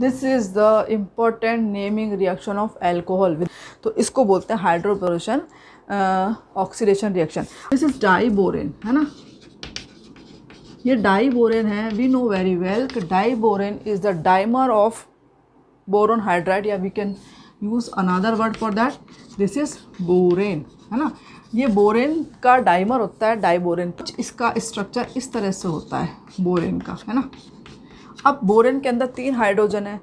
this is the important naming reaction of alcohol तो इसको बोलते हैं hydroboration oxidation reaction this is diborane है ना ये डाइबोरेन है वी नो वेरी वेल कि diborane is the dimer of boron hydride या we can use another word for that this is borane है ना ये बोरेन का डाइमर होता है डाइबोरेन इसका स्ट्रक्चर इस तरह से होता है बोरेन का है ना अब बोरेन के अंदर तीन हाइड्रोजन है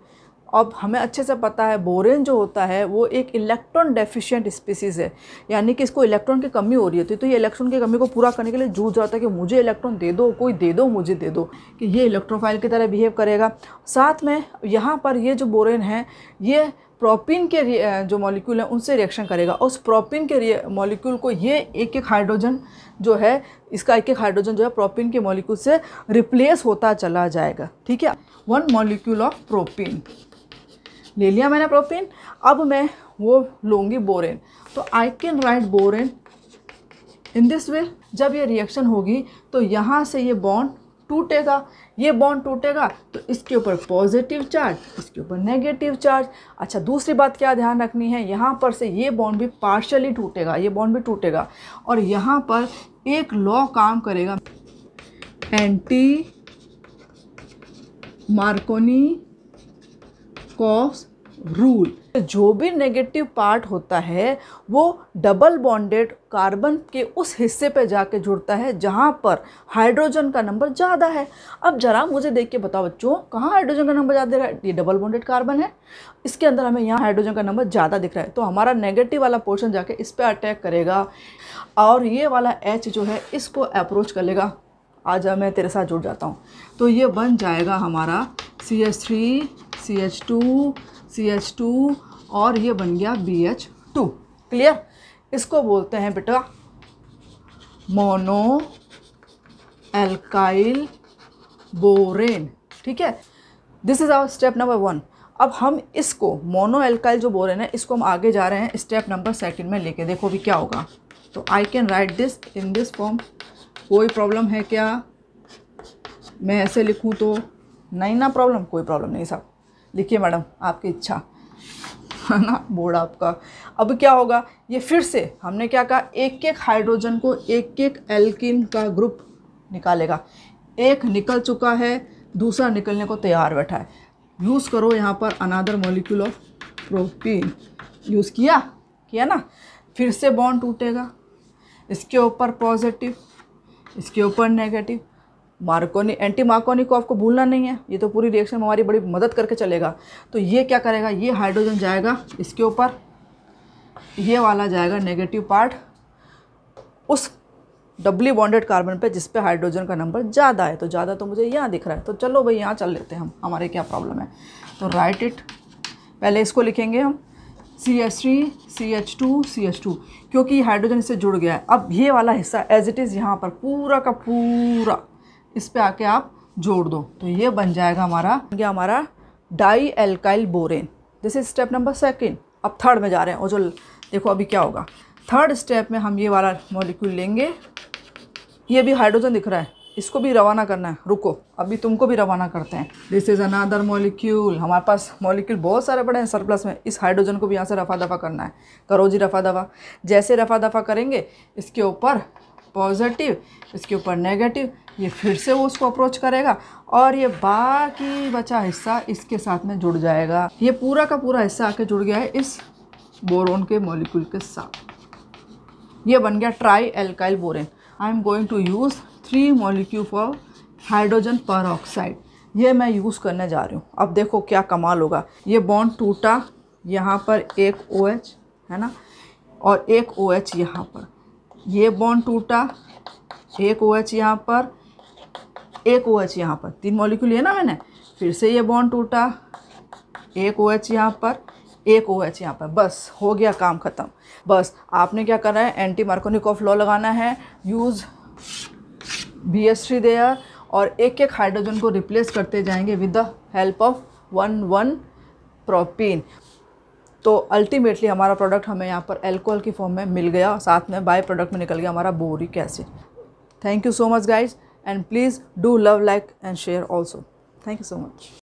अब हमें अच्छे से पता है बोरेन जो होता है वो एक इलेक्ट्रॉन डेफिशिएंट स्पीसीज़ है यानी कि इसको इलेक्ट्रॉन की कमी हो रही होती है तो ये इलेक्ट्रॉन की कमी को पूरा करने के लिए जूझ जाता है कि मुझे इलेक्ट्रॉन दे दो कोई दे दो मुझे दे दो कि ये इलेक्ट्रोफाइल की तरह बिहेव करेगा साथ में यहाँ पर ये जो बोरेन है ये प्रोपिन के जो मॉलिक्यूल हैं उनसे रिएक्शन करेगा उस प्रोपिन के मॉलिक्यूल को ये एक एक हाइड्रोजन जो है इसका एक एक हाइड्रोजन जो है प्रोपिन के मॉलिक्यूल से रिप्लेस होता चला जाएगा ठीक है वन मॉलिक्यूल ऑफ प्रोपिन ले लिया मैंने प्रोपिन अब मैं वो लूँगी बोरेन तो I can write borane in this way जब ये रिएक्शन होगी तो यहाँ से ये बॉन्ड टूटेगा ये बॉन्ड टूटेगा तो इसके ऊपर पॉजिटिव चार्ज इसके ऊपर नेगेटिव चार्ज अच्छा दूसरी बात क्या ध्यान रखनी है यहाँ पर से ये बॉन्ड भी पार्शली टूटेगा ये बॉन्ड भी टूटेगा और यहाँ पर एक लॉ काम करेगा एंटी मार्कोनी कॉफ्स रूल जो भी नेगेटिव पार्ट होता है वो डबल बॉन्डेड कार्बन के उस हिस्से पे जाके जुड़ता है जहाँ पर हाइड्रोजन का नंबर ज़्यादा है अब ज़रा मुझे देख के बताओ बच्चों कहाँ हाइड्रोजन का नंबर ज़्यादा दिख रहा है ये डबल बॉन्डेड कार्बन है इसके अंदर हमें यहाँ हाइड्रोजन का नंबर ज़्यादा दिख रहा है तो हमारा नेगेटिव वाला पोर्शन जाके इस पर अटैक करेगा और ये वाला एच जो है इसको अप्रोच कर लेगा आज मैं तेरे साथ जुड़ जाता हूँ तो ये बन जाएगा हमारा C H three C H two C H two और ये बन गया बी एच टू क्लियर इसको बोलते हैं बेटा मोनो एल्काइल बोरेन ठीक है this is our step number one अब हम इसको मोनो एल्काइल जो बोरेन है इसको हम आगे जा रहे हैं स्टेप नंबर सेकेंड में लेके देखो भी क्या होगा तो I can write this in this form कोई प्रॉब्लम है क्या मैं ऐसे लिखूँ तो नहीं ना प्रॉब्लम कोई प्रॉब्लम नहीं साहब लिखिए मैडम आपकी इच्छा है ना बोर्ड आपका अब क्या होगा ये फिर से हमने क्या कहा एक एक हाइड्रोजन को एक एक एल्किन का ग्रुप निकालेगा एक निकल चुका है दूसरा निकलने को तैयार बैठा है यूज़ करो यहाँ पर another molecule of propene use किया किया ना फिर से बॉन्ड टूटेगा इसके ऊपर पॉजिटिव इसके ऊपर नेगेटिव मार्कोनी एंटी मार्कोनी को आपको भूलना नहीं है ये तो पूरी रिएक्शन हमारी बड़ी मदद करके चलेगा तो ये क्या करेगा ये हाइड्रोजन जाएगा इसके ऊपर ये वाला जाएगा नेगेटिव पार्ट उस डबली बॉन्डेड कार्बन पे जिस पे हाइड्रोजन का नंबर ज़्यादा है तो ज़्यादा तो मुझे यहाँ दिख रहा है तो चलो भाई यहाँ चल लेते हैं हम हमारे क्या प्रॉब्लम है तो राइट इट पहले इसको लिखेंगे हम C H three C H two C H two क्योंकि हाइड्रोजन इससे जुड़ गया है अब ये वाला हिस्सा एज इट इज़ यहाँ पर पूरा का पूरा इस पर आके आप जोड़ दो तो ये बन जाएगा हमारा ये हमारा di alkyl borane this is step number second अब थर्ड में जा रहे हैं और जो देखो अभी क्या होगा थर्ड स्टेप में हम ये वाला मॉलिक्यूल लेंगे ये भी हाइड्रोजन दिख रहा है इसको भी रवाना करना है रुको अभी तुमको भी रवाना करते हैं दिस इज़ अनादर मॉलिक्यूल हमारे पास मॉलिक्यूल बहुत सारे पड़े हैं सरप्लस में इस हाइड्रोजन को भी यहाँ से रफा दफा करना है करो जी रफा दफा जैसे रफा दफा करेंगे इसके ऊपर पॉजिटिव इसके ऊपर नेगेटिव ये फिर से वो उसको अप्रोच करेगा और ये बाकी बचा हिस्सा इसके साथ में जुड़ जाएगा ये पूरा का पूरा हिस्सा आके जुड़ गया है इस बोरोन के मॉलिक्यूल के साथ ये बन गया tri alkyl borane I am going to use three molecule for hydrogen पर ये मैं यूज़ करने जा रही हूँ अब देखो क्या कमाल होगा ये बॉन्ड टूटा यहाँ पर एक ओ OH, है ना और एक ओ OH यहाँ पर ये बॉन्ड टूटा एक ओ OH यहाँ पर एक ओ एच यहाँ पर तीन मॉलिक्यूल है ना मैंने फिर से ये बॉन्ड टूटा एक ओ एच यहाँ पर एक ओ एच यहाँ पर बस हो गया काम ख़त्म बस आपने क्या करना है एंटी मार्कोनिक ऑफ लॉ लगाना है use B S three there और एक एक हाइड्रोजन को रिप्लेस करते जाएंगे with the help of one one propene तो अल्टीमेटली हमारा प्रोडक्ट हमें यहाँ पर एल्कोहल की फॉर्म में मिल गया साथ में बाय प्रोडक्ट में निकल गया हमारा boric acid thank you so much guys and please do love like and share also thank you so much